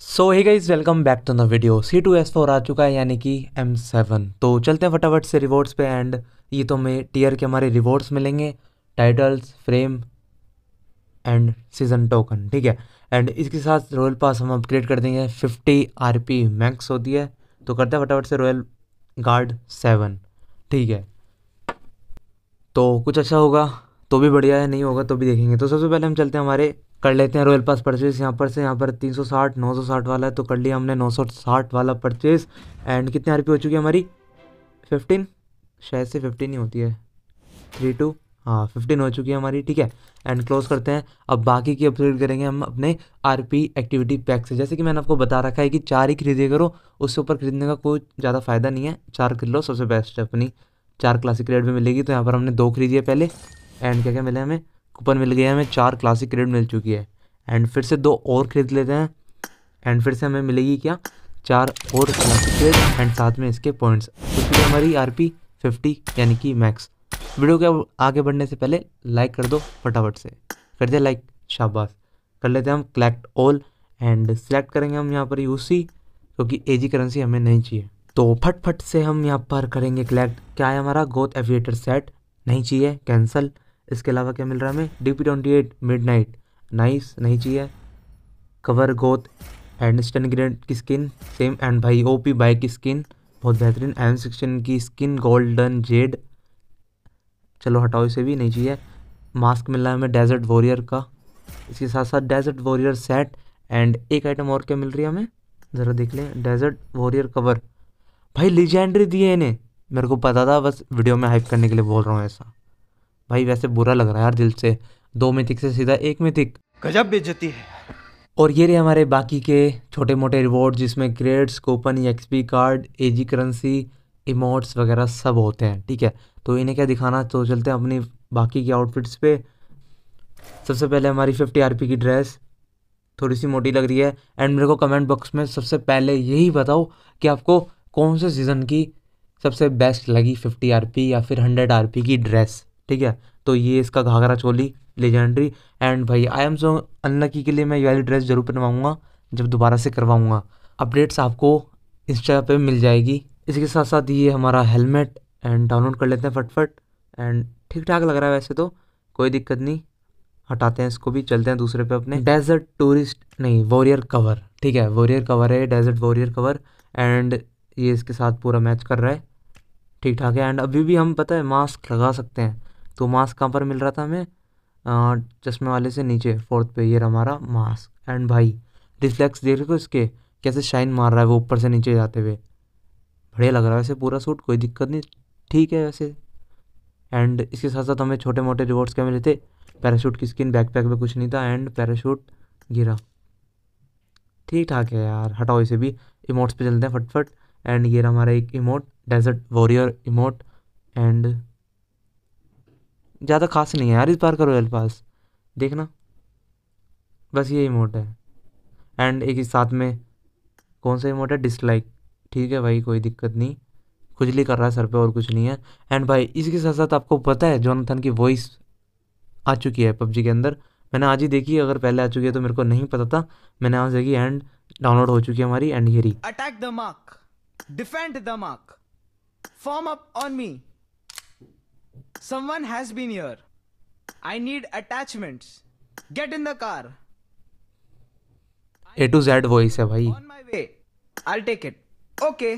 So hi guys welcome back to the video C two S four आ चुका है यानी कि एम सेवन तो चलते हैं फटाफट से रिवॉर्ड्स पे एंड ये तो हमें टीयर के हमारे रिवॉर्ड्स मिलेंगे titles frame and season token ठीक है एंड इसके साथ रॉयल पास हम अपग्रेड कर देंगे फिफ्टी आर पी मैक्स होती है तो करते हैं फटाफट से रॉयल गार्ड सेवन ठीक है तो कुछ अच्छा होगा तो भी बढ़िया है नहीं होगा तो भी देखेंगे तो सबसे पहले हम चलते हैं हमारे कर लेते हैं रॉयल पास परचेज यहाँ पर से यहाँ पर 360 960 वाला है तो कर लिया हमने 960 वाला परचेज एंड कितने आर हो चुकी है हमारी 15 शायद से 15 ही होती है थ्री टू हाँ फिफ्टीन हो चुकी है हमारी ठीक है एंड क्लोज करते हैं अब बाकी की अपडेट करेंगे हम अपने आरपी एक्टिविटी पैक से जैसे कि मैंने आपको बता रखा है कि चार ही खरीदे करो उससे ऊपर खरीदने का कोई ज़्यादा फ़ायदा नहीं है चार खरीद लो सबसे बेस्ट है अपनी चार क्लासिक रेड में मिलेगी तो यहाँ पर हमने दो खरीदी है पहले एंड क्या क्या मिले हमें कूपन मिल गया हमें चार क्लासिक क्रेडिट मिल चुकी है एंड फिर से दो और खरीद लेते हैं एंड फिर से हमें मिलेगी क्या चार और क्लासिक क्रेडिट एंड साथ में इसके पॉइंट्स तो उसकी हमारी आर पी फिफ्टी यानी कि मैक्स वीडियो के आगे बढ़ने से पहले लाइक कर दो फटाफट से कर दिया लाइक शाबाश कर लेते हैं हम कलेक्ट ऑल एंड सेलेक्ट करेंगे हम यहाँ पर यू क्योंकि ए जी करेंसी हमें नहीं चाहिए तो फटफट फट से हम यहाँ पर करेंगे कलेक्ट क्या है हमारा गोथ एविएटर सेट नहीं चाहिए कैंसिल इसके अलावा क्या मिल रहा है हमें D P twenty eight midnight nice नहीं चाहिए cover goth and stun grade की स्किन सेम एंड भाई ओ पी बाइक की स्किन बहुत बेहतरीन एम सिक्सटीन की स्किन गोल्डन जेड चलो हटाओ इसे भी नहीं चाहिए मास्क मिल रहा है हमें डेजर्ट वॉरियर का इसके साथ साथ डेजर्ट वॉरियर सेट एंड एक आइटम और क्या मिल रही है हमें ज़रा देख लें डेजर्ट वॉरियर कवर भाई लीजेंडरी दिए इन्हें मेरे को पता था बस वीडियो में हाइप करने के लिए बोल रहा हूँ ऐसा भाई वैसे बुरा लग रहा है यार दिल से दो मिथिक से सीधा एक मिथिक गजब बेचती है और ये रहे हमारे बाकी के छोटे मोटे रिवॉर्ड जिसमें grades coupon XP card AG currency emotes वगैरह सब होते हैं ठीक है तो इन्हें क्या दिखाना तो चलते हैं अपनी बाकी के आउटफिट्स पे सबसे पहले हमारी फिफ्टी आर की ड्रेस थोड़ी सी मोटी लग रही है एंड मेरे को कमेंट बॉक्स में सबसे पहले यही बताओ कि आपको कौन से सीज़न की सबसे बेस्ट लगी फिफ्टी आर या फिर हंड्रेड आर की ड्रेस ठीक है तो ये इसका घाघरा चोली लेजेंडरी एंड भाई आई एम सो अनलकी के लिए मैं ये वाली ड्रेस जरूर पहनवाऊँगा जब दोबारा से करवाऊँगा अपडेट्स आपको इंस्टा पे मिल जाएगी इसी के साथ साथ ये हमारा हेलमेट एंड डाउनलोड कर लेते हैं फटफट एंड ठीक ठाक लग रहा है वैसे तो कोई दिक्कत नहीं हटाते हैं इसको भी चलते हैं दूसरे पे अपने डेजर्ट टूरिस्ट नहीं वॉरियर कवर ठीक है वॉरियर कवर है डेजर्ट वॉरियर कवर एंड ये इसके साथ पूरा मैच कर रहा है ठीक ठाक है एंड अभी भी हम पता है मास्क लगा सकते हैं तो मास्क कहाँ पर मिल रहा था हमें चश्मे वाले से नीचे फोर्थ पे ये हमारा मास्क एंड भाई रिफ्लेक्स देख रहे हो इसके कैसे शाइन मार रहा है वो ऊपर से नीचे जाते हुए बढ़िया लग रहा है वैसे पूरा सूट कोई दिक्कत नहीं ठीक है वैसे एंड इसके साथ साथ हमें छोटे मोटे रिवॉर्ड्स क्या मिले थे पैराशूट की स्किन बैकपैक में कुछ नहीं था एंड पैराशूट गिरा ठीक ठाक है यार हटाओ इसे भी इमोट्स पे चलते हैं फटफट एंड ये हमारा एक emote desert warrior emote and ज़्यादा खास नहीं है यार इस बार का रॉयल पास देखना बस ये इमोट है एंड एक ही साथ में कौन सा इमोट है डिसलाइक ठीक है भाई कोई दिक्कत नहीं खुजली कर रहा है सर पे और कुछ नहीं है एंड भाई इसके साथ साथ आपको पता है जॉनथन की वॉइस आ चुकी है पबजी के अंदर मैंने आज ही देखी अगर पहले आ चुकी है तो मेरे को नहीं पता था मैंने आज देखी एंड डाउनलोड हो चुकी है हमारी and hurry attack the mark defend the mark form up on me Someone has been here. I need attachments. Get in the car. A to Z voice है भाई On my way. I'll take it. Okay.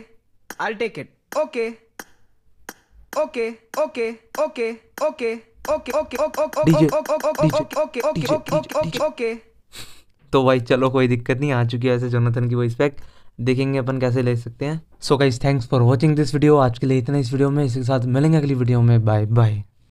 I'll take it. Okay. Okay. Okay. Okay. Okay. Okay. Okay. Okay. DJ, DJ, Okay. Okay. DJ, Okay. DJ, Okay. DJ. Okay. तो भाई चलो कोई दिक्कत नहीं आ चुकी है ऐसे जोनाथन की वॉइस पैक देखेंगे अपन कैसे ले सकते हैं so guys thanks for watching this video आज के लिए इतना इस वीडियो में इसके साथ मिलेंगे अगली वीडियो में बाय बाय